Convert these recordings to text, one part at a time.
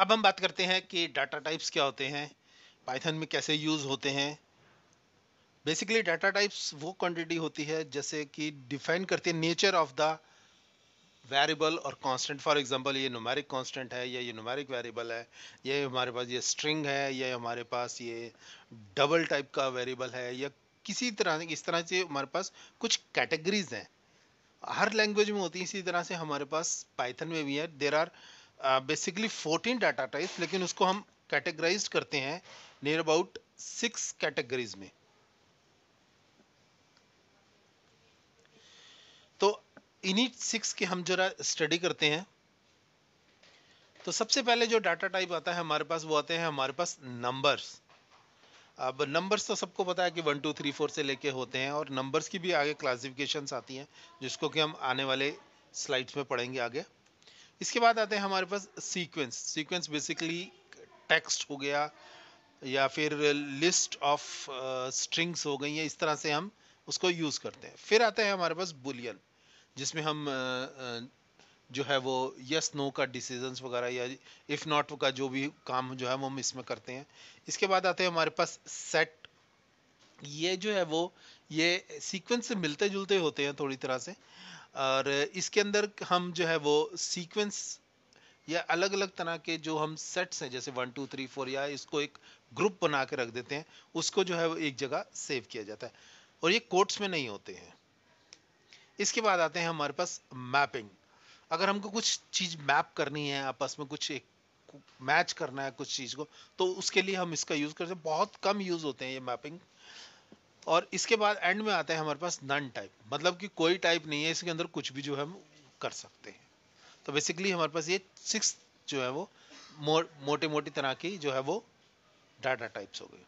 अब हम बात करते हैं कि डाटा टाइप्स क्या होते हैं पाइथन में कैसे यूज़ होते हैं बेसिकली डाटा टाइप्स वो क्वांटिटी होती है जैसे कि डिफाइन करते हैं नेचर ऑफ द वेरिएबल और कांस्टेंट फॉर एग्जांपल ये नुमेरिक कांस्टेंट है या ये नुमेरिक वेरिएबल है ये हमारे पास ये स्ट्रिंग है या हमारे पास ये डबल टाइप का वेरिएबल है या किसी तरह इस तरह से हमारे पास कुछ कैटेगरीज हैं हर लैंग्वेज में होती है इसी तरह से हमारे पास पाइथन में भी है there are basically fourteen data types लेकिन उसको हम कैटेगराइज करते हैं नियर अबाउट सिक्स कैटेगरीज में तो इन्हीं सिक्स की हम जरा स्टडी करते हैं तो सबसे पहले जो डाटा टाइप आता है हमारे पास वो आते हैं हमारे पास नंबर्स अब नंबर्स तो सबको पता है कि वन टू थ्री फोर से लेके होते हैं और नंबर्स की भी आगे क्लासिफिकेशंस आती हैं जिसको कि हम आने वाले स्लाइड्स में पढ़ेंगे आगे इसके बाद आते हैं हमारे पास सीक्वेंस सीक्वेंस बेसिकली टेक्स्ट हो गया या फिर लिस्ट ऑफ स्ट्रिंग्स हो गई हैं इस तरह से हम उसको यूज़ करते हैं फिर आता है हमारे पास बुलियन जिसमें हम uh, uh, जो है वो यस नो का डिसीजंस वगैरह या इफ़ नॉट का जो भी काम जो है वो हम इसमें करते हैं इसके बाद आते हैं हमारे पास सेट ये जो है वो ये सीक्वेंस से मिलते जुलते होते हैं थोड़ी तरह से और इसके अंदर हम जो है वो सीक्वेंस या अलग अलग तरह के जो हम सेट्स हैं जैसे वन टू थ्री फोर या इसको एक ग्रुप बना के रख देते हैं उसको जो है वो एक जगह सेव किया जाता है और ये कोट्स में नहीं होते हैं इसके बाद आते हैं हमारे पास मैपिंग अगर हमको कुछ चीज़ मैप करनी है आपस में कुछ एक मैच करना है कुछ चीज़ को तो उसके लिए हम इसका यूज़ करते हैं बहुत कम यूज़ होते हैं ये मैपिंग और इसके बाद एंड में आता है हमारे पास नन टाइप मतलब कि कोई टाइप नहीं है इसके अंदर कुछ भी जो है हम कर सकते हैं तो बेसिकली हमारे पास ये सिक्स जो है वो मो, मोटे मोटी तरह की जो है वो डाटा टाइप्स हो गए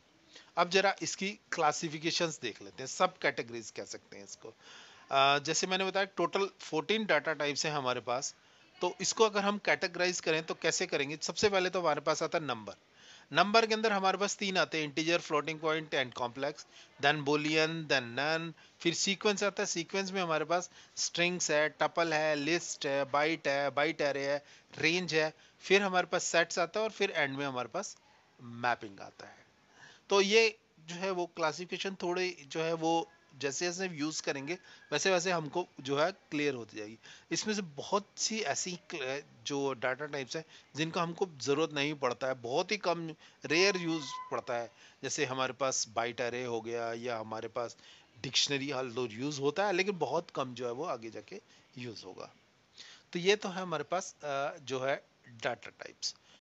अब जरा इसकी क्लासिफिकेशन देख लेते हैं सब कैटेगरीज कह सकते हैं इसको आ, जैसे मैंने बताया टोटल 14 डाटा टाइप्स हैं हमारे पास तो इसको अगर हम कैटेगराइज करें तो कैसे करेंगे सबसे पहले तो हमारे पास आता है नंबर नंबर के अंदर हमारे पास तीन आते हैं integer floating point and complex then boolean then none फिर सीक्वेंस आता है सीक्वेंस में हमारे पास स्ट्रिंग्स है टपल है लिस्ट है बाइट है बाइट एरे है रेंज है फिर हमारे पास सेट्स आता है और फिर एंड में हमारे पास मैपिंग आता है तो ये जो है वो क्लासिफिकेशन थोड़े जो है वो जैसे जैसे यूज़ करेंगे वैसे वैसे हमको जो है क्लियर होती जाएगी इसमें से बहुत सी ऐसी जो डाटा टाइप्स हैं जिनका हमको ज़रूरत नहीं पड़ता है बहुत ही कम रेयर यूज़ पड़ता है जैसे हमारे पास बाइट अरे हो गया या हमारे पास डिक्शनरी हल दो यूज़ होता है लेकिन बहुत कम जो है वो आगे जाके यूज़ होगा तो ये तो है हमारे पास जो है डाटा टाइप्स